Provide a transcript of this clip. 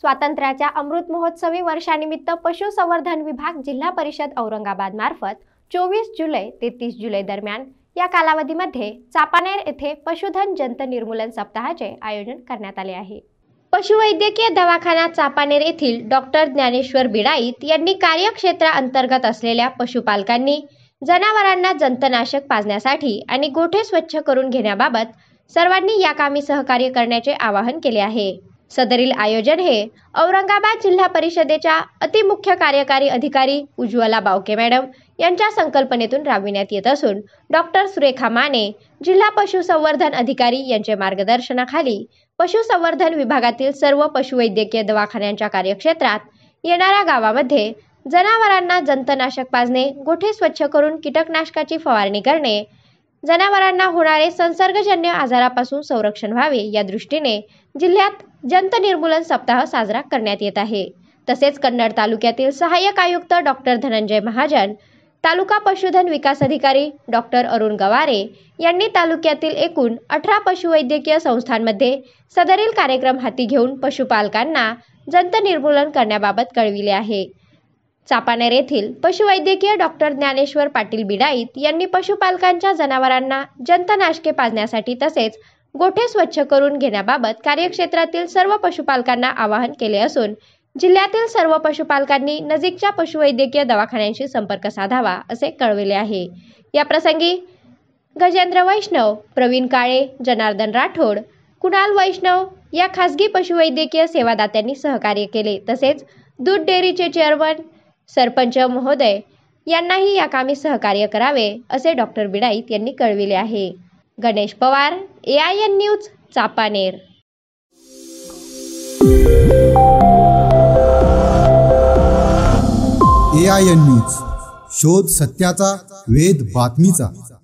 स्वातंत्र्याच्या अमृत महोत्सवी वर्षानिमित्त पशुसंवर्धन विभाग जिल्हा परिषद औरंगाबाद मार्फत चोवीस जुलै ते तीस जुलै दरम्यान या कालावधीमध्ये चापानेर येथे पशुधन जंत निर्मूलन सप्ताहाचे आयोजन करण्यात आले आहे पशुवैद्यकीय दवाखाना चापानेर येथील डॉक्टर ज्ञानेश्वर बिडाईत यांनी कार्यक्षेत्राअंतर्गत असलेल्या पशुपालकांनी जनावरांना जंतनाशक पाजण्यासाठी आणि गोठे स्वच्छ करून घेण्याबाबत सर्वांनी या कामी सहकार्य करण्याचे आवाहन केले आहे सदरील आयोजन हे औरंगाबाद जिल्हा परिषदेच्या अतिमुख्य कार्यकारी अधिकारी उज्ज्वला बावके मॅडम यांच्या संकल्पनेतून राबविण्यात येत असून डॉक्टर सुरेखा माने जिल्हा पशुसंवर्धन अधिकारी यांचे मार्गदर्शनाखाली पशुसंवर्धन विभागातील सर्व पशुवैद्यकीय दवाखान्यांच्या कार्यक्षेत्रात येणाऱ्या गावामध्ये जनावरांना जंतनाशक पाजणे गोठे स्वच्छ करून कीटकनाशकाची फवारणी करणे जनावरांना होणारे संसर्गजन्य आजारापासून संरक्षण व्हावे या दृष्टीने जिल्ह्यात जंत निर्मूलन सप्ताह साजरा करण्यात येत आहे तसेच कन्नड तालुक्यातील सहाय्यक आयुक्त डॉक्टर धनंजय महाजन तालुका पशुधन विकास अधिकारी डॉक्टर अरुण गवारे यांनी तालुक्यातील एकूण अठरा पशुवैद्यकीय संस्थांमध्ये सदरील कार्यक्रम हाती घेऊन पशुपालकांना जंत निर्मूलन करण्याबाबत कळविले आहे चापानेर येथील पशुवैद्यकीय डॉक्टर ज्ञानेश्वर पाटील बिडाईत यांनी पशुपालकांच्या जनावरांना जंतनाशके पाजण्यासाठी तसेच गोठे स्वच्छ करून घेण्याबाबत कार्यक्षेत्रातील सर्व पशुपालकांना आवाहन केले असून जिल्ह्यातील सर्व पशुपालकांनी नजीकच्या पशुवैद्यकीय दवाखान्यांशी संपर्क साधावा असे कळविले आहे या प्रसंगी गजेंद्र वैष्णव प्रवीण काळे जनार्दन राठोड कुणाल वैष्णव या खासगी पशुवैद्यकीय सेवादात्यांनी सहकार्य केले तसेच दूध डेअरीचे चेअरमन सरपंच महोदय यांनाही या कामी सहकार्य करावे असे डॉक्टर बिडाईत यांनी कळविले आहे Ganesh Pawar A I N news Chapaner A I N news शोध सत्याचा वेद बातमीचा